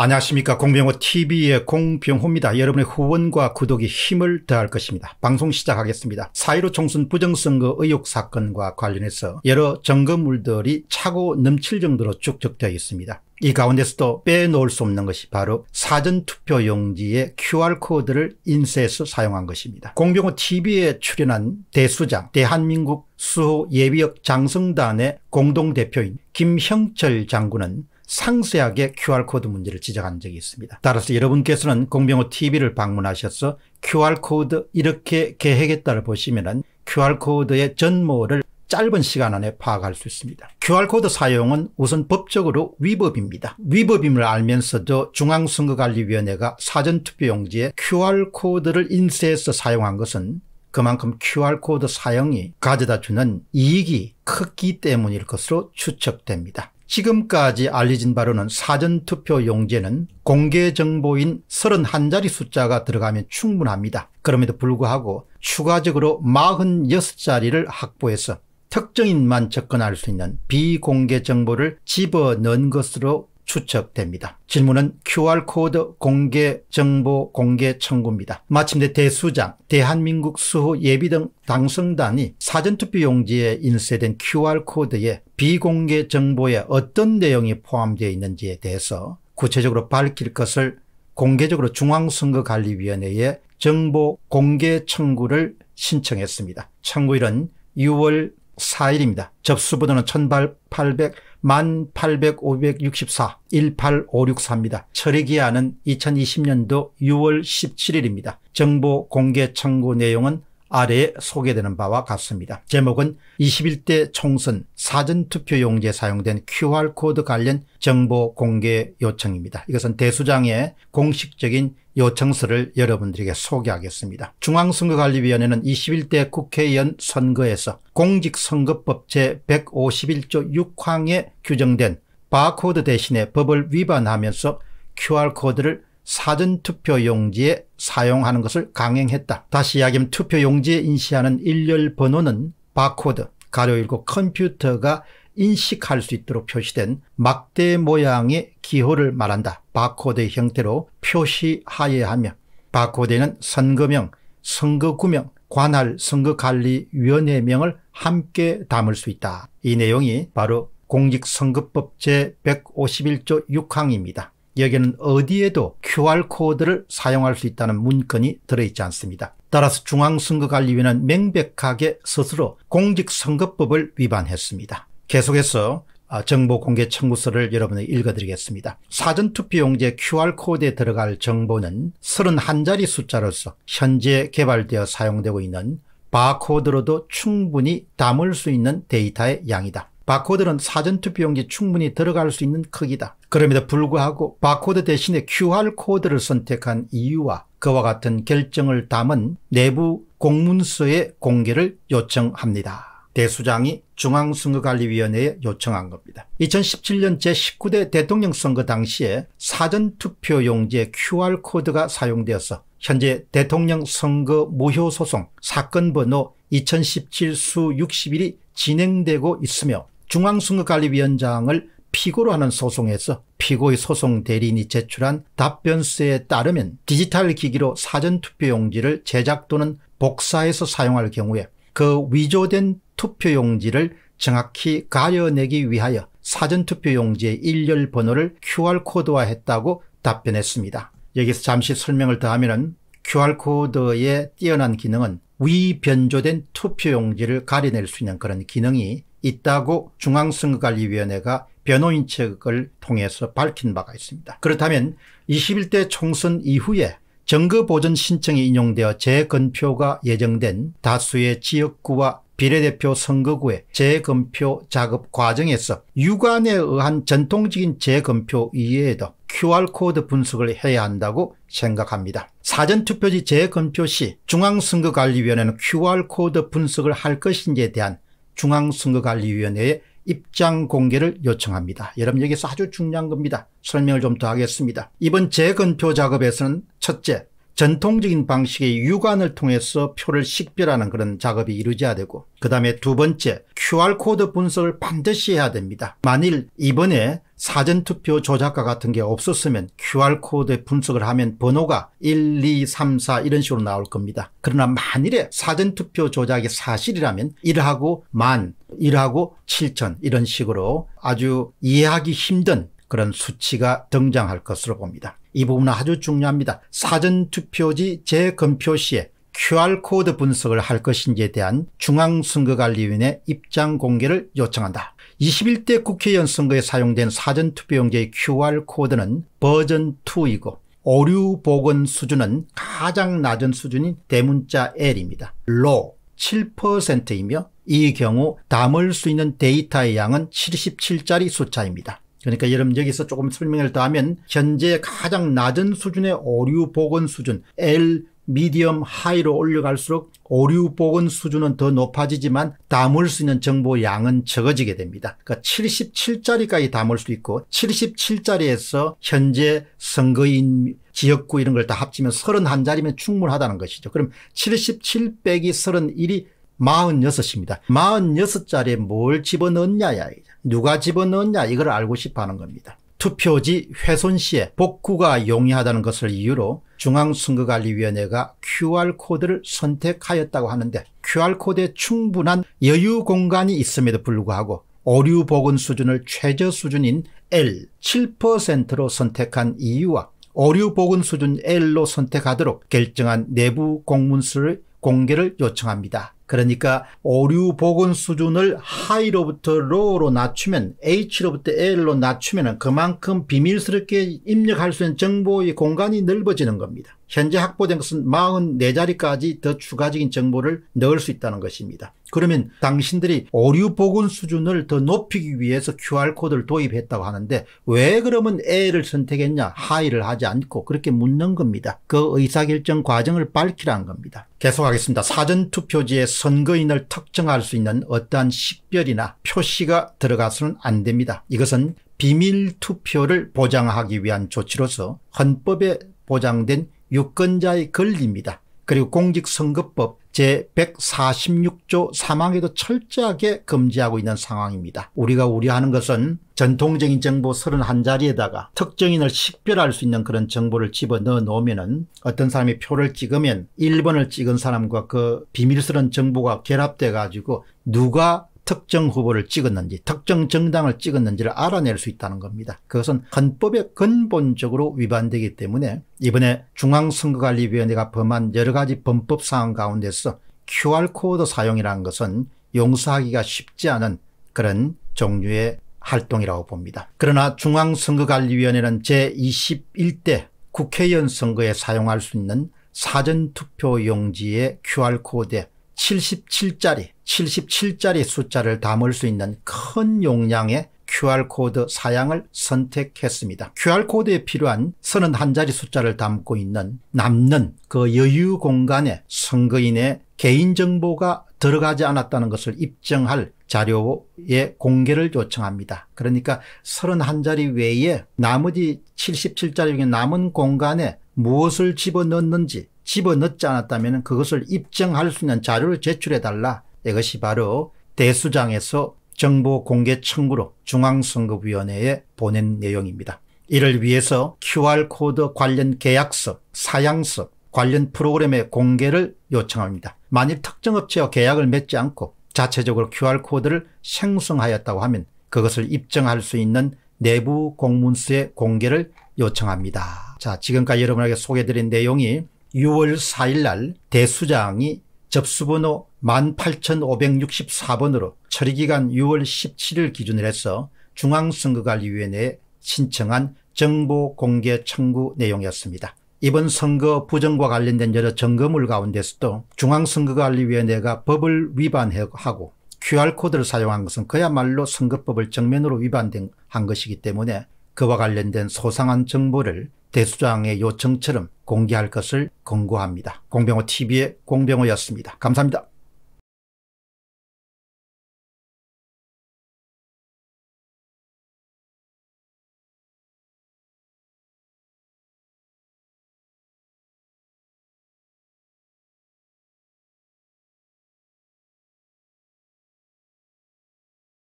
안녕하십니까 공병호 TV의 공병호입니다. 여러분의 후원과 구독이 힘을 더할 것입니다. 방송 시작하겠습니다. 4 1 5 총선 부정선거 의혹 사건과 관련해서 여러 점검물들이 차고 넘칠 정도로 축적되어 있습니다. 이 가운데서도 빼놓을 수 없는 것이 바로 사전투표용지의 QR코드를 인쇄해서 사용한 것입니다. 공병호 TV에 출연한 대수장 대한민국 수호 예비역 장성단의 공동대표인 김형철 장군은 상세하게 QR코드 문제를 지적한 적이 있습니다. 따라서 여러분께서는 공병호 TV를 방문하셔서 QR코드 이렇게 계획했다를 보시면 QR코드의 전모를 짧은 시간 안에 파악할 수 있습니다. QR코드 사용은 우선 법적으로 위법입니다. 위법임을 알면서도 중앙선거관리위원회가 사전투표용지에 QR코드를 인쇄해서 사용한 것은 그만큼 QR코드 사용이 가져다 주는 이익이 크기 때문일 것으로 추측됩니다. 지금까지 알려진 바로는 사전투표 용지에는 공개정보인 31자리 숫자가 들어가면 충분합니다. 그럼에도 불구하고 추가적으로 46자리를 확보해서 특정인만 접근할 수 있는 비공개 정보를 집어넣은 것으로 추측됩니다. 질문은 QR코드 공개 정보 공개 청구입니다. 마침내 대수장, 대한민국 수호 예비 등 당선단이 사전투표 용지에 인쇄된 QR코드에 비공개 정보에 어떤 내용이 포함되어 있는지에 대해서 구체적으로 밝힐 것을 공개적으로 중앙선거관리위원회에 정보 공개 청구를 신청했습니다. 청구일은 6월 4일입니다. 접수번호는 1800, 1800, 564, 18564입니다. 처리기한은 2020년도 6월 17일입니다. 정보 공개 청구 내용은 아래에 소개되는 바와 같습니다. 제목은 21대 총선 사전투표용지에 사용된 QR코드 관련 정보 공개 요청입니다. 이것은 대수장의 공식적인 요청서를 여러분들에게 소개하겠습니다. 중앙선거관리위원회는 21대 국회의원 선거에서 공직선거법 제151조 6항에 규정된 바코드 대신에 법을 위반하면서 QR코드를 사전투표용지에 사용하는 것을 강행했다. 다시 이야기하면 투표용지에 인시하는 일렬 번호는 바코드 가로 열고 컴퓨터가 인식할 수 있도록 표시된 막대 모양의 기호를 말한다. 바코드의 형태로 표시하여야 하며 바코드에는 선거명, 선거구명, 관할 선거관리위원회명을 함께 담을 수 있다. 이 내용이 바로 공직선거법 제151조 6항입니다. 여기는 어디에도 QR코드를 사용할 수 있다는 문건이 들어있지 않습니다. 따라서 중앙선거관리위는 명백하게 스스로 공직선거법을 위반했습니다. 계속해서 아, 정보공개청구서를 여러분에 게 읽어드리겠습니다. 사전투표용지의 QR코드에 들어갈 정보는 31자리 숫자로서 현재 개발되어 사용되고 있는 바코드로도 충분히 담을 수 있는 데이터의 양이다. 바코드는 사전투표용지 충분히 들어갈 수 있는 크기다. 그럼에도 불구하고 바코드 대신에 QR코드를 선택한 이유와 그와 같은 결정을 담은 내부 공문서의 공개를 요청합니다. 대수장이 중앙선거관리위원회에 요청한 겁니다. 2017년 제19대 대통령 선거 당시에 사전투표용지에 QR코드가 사용되어서 현재 대통령 선거 무효소송 사건 번호 2017수 6 0일이 진행되고 있으며 중앙선거관리위원장을 피고로 하는 소송에서 피고의 소송 대리인이 제출한 답변서에 따르면 디지털 기기로 사전투표용지를 제작 또는 복사해서 사용할 경우에 그 위조된 투표용지를 정확히 가려내기 위하여 사전투표용지의 일렬 번호를 QR코드화했다고 답변했습니다. 여기서 잠시 설명을 더하면 QR코드의 뛰어난 기능은 위변조된 투표용지를 가려낼 수 있는 그런 기능이 있다고 중앙선거관리위원회가 변호인 측을 통해서 밝힌 바가 있습니다. 그렇다면 21대 총선 이후에 정거보전 신청이 인용되어 재건표가 예정된 다수의 지역구와 비례대표 선거구의 재검표 작업 과정에서 유관에 의한 전통적인 재검표 이외에도 QR코드 분석을 해야 한다고 생각합니다. 사전투표지 재검표 시 중앙선거관리위원회는 QR코드 분석을 할 것인지에 대한 중앙선거관리위원회에 입장 공개를 요청합니다. 여러분 여기서 아주 중요한 겁니다. 설명을 좀 더 하겠습니다. 이번 재검표 작업에서는 첫째 전통적인 방식의 육안을 통해서 표를 식별하는 그런 작업이 이루어져야 되고 그다음에 두 번째 QR코드 분석을 반드시 해야 됩니다. 만일 이번에 사전투표 조작과 같은 게 없었으면 QR코드 분석을 하면 번호가 1, 2, 3, 4 이런 식으로 나올 겁니다. 그러나 만일에 사전투표 조작이 사실이라면 1하고 만, 1하고 7천 이런 식으로 아주 이해하기 힘든 그런 수치가 등장할 것으로 봅니다. 이 부분은 아주 중요합니다. 사전투표지 재검표 시에 QR코드 분석을 할 것인지에 대한 중앙선거관리위원회 입장 공개를 요청한다. 21대 국회의원 선거에 사용된 사전투표용지의 QR코드는 버전 2이고 오류 복원 수준은 가장 낮은 수준인 대문자 L입니다. 로 7%이며 이 경우 담을 수 있는 데이터의 양은 77짜리 숫자입니다. 그러니까 여러분 여기서 조금 설명을 더 하면 현재 가장 낮은 수준의 오류 복원 수준 L 미디엄 하이로 올려갈수록 오류 복원 수준은 더 높아지지만 담을 수 있는 정보 양은 적어지게 됩니다. 그러니까 77짜리까지 담을 수 있고 77짜리에서 현재 선거인 지역구 이런 걸 다 합치면 31자리면 충분하다는 것이죠. 그럼 77 빼기 31이 46입니다. 46자리에 뭘 집어넣냐야. 누가 집어넣었냐 이걸 알고 싶어하는 겁니다. 투표지 훼손 시에 복구가 용이하다는 것을 이유로 중앙선거관리위원회가 QR코드를 선택하였다고 하는데 QR코드에 충분한 여유 공간이 있음에도 불구하고 오류 복원 수준을 최저 수준인 L 7%로 선택한 이유와 오류 복원 수준 L로 선택하도록 결정한 내부 공문서를 공개를 요청합니다. 그러니까 오류 복원 수준을 하이로부터 로우로 낮추면 H로부터 L로 낮추면 그만큼 비밀스럽게 입력할 수 있는 정보의 공간이 넓어지는 겁니다. 현재 확보된 것은 44자리까지 더 추가적인 정보를 넣을 수 있다는 것입니다. 그러면 당신들이 오류 복원 수준을 더 높이기 위해서 QR코드를 도입했다고 하는데 왜 그러면 A를 선택했냐 하이를 하지 않고 그렇게 묻는 겁니다. 그 의사결정 과정을 밝히라는 겁니다. 계속하겠습니다. 사전투표지에 선거인을 특정할 수 있는 어떠한 식별이나 표시가 들어가서는 안 됩니다. 이것은 비밀 투표를 보장하기 위한 조치로서 헌법에 보장된 유권자의 권리입니다. 그리고 공직선거법 제146조 3항에도 철저하게 금지하고 있는 상황입니다. 우리가 우려하는 것은 전통적인 정보 31자리에다가 특정인을 식별할 수 있는 그런 정보를 집어넣어 놓으면 어떤 사람이 표를 찍으면 1번을 찍은 사람과 그 비밀스러운 정보가 결합돼 가지고 누가 특정 후보를 찍었는지 특정 정당을 찍었는지를 알아낼 수 있다는 겁니다. 그것은 헌법에 근본적으로 위반되기 때문에 이번에 중앙선거관리위원회가 범한 여러 가지 범법 사항 가운데서 QR코드 사용이라는 것은 용서하기가 쉽지 않은 그런 종류의 활동이라고 봅니다. 그러나 중앙선거관리위원회는 제21대 국회의원 선거에 사용할 수 있는 사전투표용지의 QR코드에 77짜리, 77짜리 숫자를 담을 수 있는 큰 용량의 QR코드 사양을 선택했습니다. QR코드에 필요한 31자리 숫자를 담고 있는 남는 그 여유 공간에 선거인의 개인정보가 들어가지 않았다는 것을 입증할 자료의 공개를 요청합니다. 그러니까 31자리 외에 나머지 77자리 중에 남은 공간에 무엇을 집어넣는지 집어넣지 않았다면 그것을 입증할 수 있는 자료를 제출해달라. 이것이 바로 대수장에서 정보 공개 청구로 중앙선거위원회에 보낸 내용입니다. 이를 위해서 QR코드 관련 계약서, 사양서 관련 프로그램의 공개를 요청합니다. 만일 특정 업체와 계약을 맺지 않고 자체적으로 QR코드를 생성하였다고 하면 그것을 입증할 수 있는 내부 공문서의 공개를 요청합니다. 자, 지금까지 여러분에게 소개드린 해 내용이 6월 4일 날 대수장이 접수번호 18,564번으로 처리기간 6월 17일 기준을 해서 중앙선거관리위원회에 신청한 정보 공개 청구 내용이었습니다. 이번 선거 부정과 관련된 여러 점검물 가운데서도 중앙선거관리위원회가 법을 위반하고 QR코드를 사용한 것은 그야말로 선거법을 정면으로 위반한 것이기 때문에 그와 관련된 소상한 정보를 대수장의 요청처럼 공개할 것을 권고합니다. 공병호 TV의 공병호였습니다. 감사합니다.